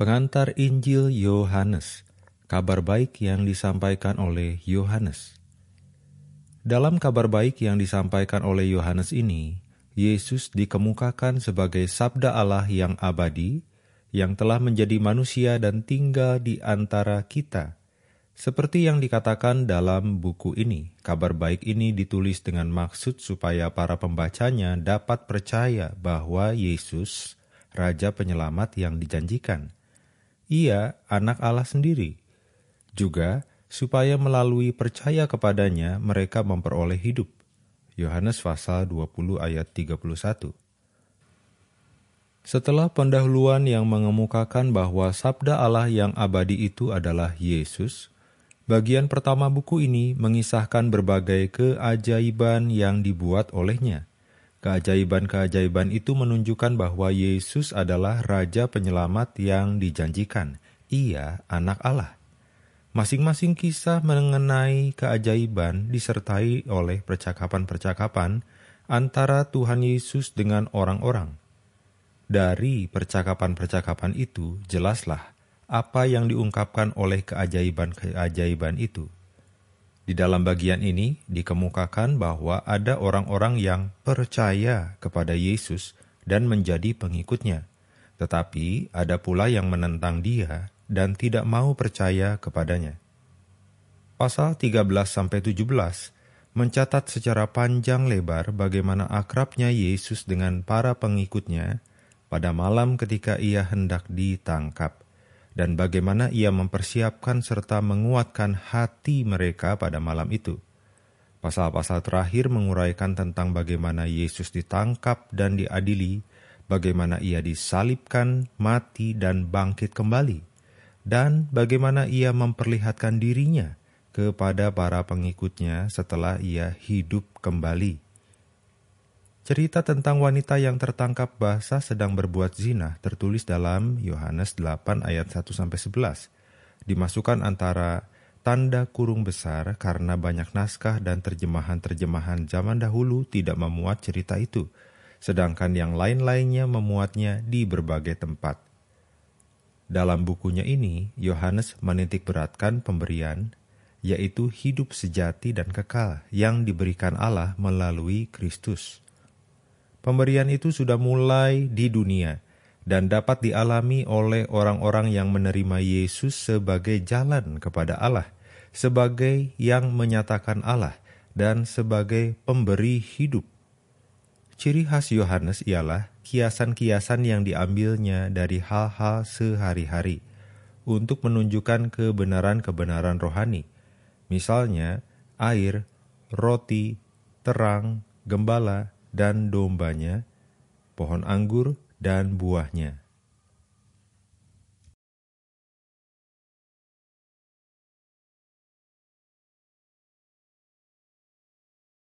Pengantar Injil Yohanes, kabar baik yang disampaikan oleh Yohanes. Dalam kabar baik yang disampaikan oleh Yohanes ini, Yesus dikemukakan sebagai Sabda Allah yang abadi, yang telah menjadi manusia dan tinggal di antara kita. Seperti yang dikatakan dalam buku ini, kabar baik ini ditulis dengan maksud supaya para pembacanya dapat percaya bahwa Yesus, Raja Penyelamat yang dijanjikan ia anak Allah sendiri. Juga supaya melalui percaya kepadanya mereka memperoleh hidup. Yohanes pasal 20 ayat 31. Setelah pendahuluan yang mengemukakan bahwa sabda Allah yang abadi itu adalah Yesus, bagian pertama buku ini mengisahkan berbagai keajaiban yang dibuat olehnya. Keajaiban-keajaiban itu menunjukkan bahwa Yesus adalah Raja Penyelamat yang dijanjikan. Ia anak Allah. Masing-masing kisah mengenai keajaiban disertai oleh percakapan-percakapan antara Tuhan Yesus dengan orang-orang. Dari percakapan-percakapan itu, jelaslah apa yang diungkapkan oleh keajaiban-keajaiban itu. Di dalam bagian ini dikemukakan bahwa ada orang-orang yang percaya kepada Yesus dan menjadi pengikutnya, tetapi ada pula yang menentang Dia dan tidak mau percaya kepadanya. Pasal 13 17 mencatat secara panjang lebar bagaimana akrabnya Yesus dengan para pengikutnya pada malam ketika ia hendak ditangkap dan bagaimana ia mempersiapkan serta menguatkan hati mereka pada malam itu. Pasal-pasal terakhir menguraikan tentang bagaimana Yesus ditangkap dan diadili, bagaimana ia disalibkan, mati, dan bangkit kembali, dan bagaimana ia memperlihatkan dirinya kepada para pengikutnya setelah ia hidup kembali. Cerita tentang wanita yang tertangkap basah sedang berbuat zina tertulis dalam Yohanes 8 ayat 1 sampai 11. Dimasukkan antara tanda kurung besar karena banyak naskah dan terjemahan-terjemahan zaman dahulu tidak memuat cerita itu, sedangkan yang lain-lainnya memuatnya di berbagai tempat. Dalam bukunya ini, Yohanes menitik beratkan pemberian yaitu hidup sejati dan kekal yang diberikan Allah melalui Kristus. Pemberian itu sudah mulai di dunia dan dapat dialami oleh orang-orang yang menerima Yesus sebagai jalan kepada Allah, sebagai yang menyatakan Allah, dan sebagai pemberi hidup. Ciri khas Yohanes ialah kiasan-kiasan yang diambilnya dari hal-hal sehari-hari untuk menunjukkan kebenaran-kebenaran rohani. Misalnya, air, roti, terang, gembala, dan dombanya, pohon anggur dan buahnya.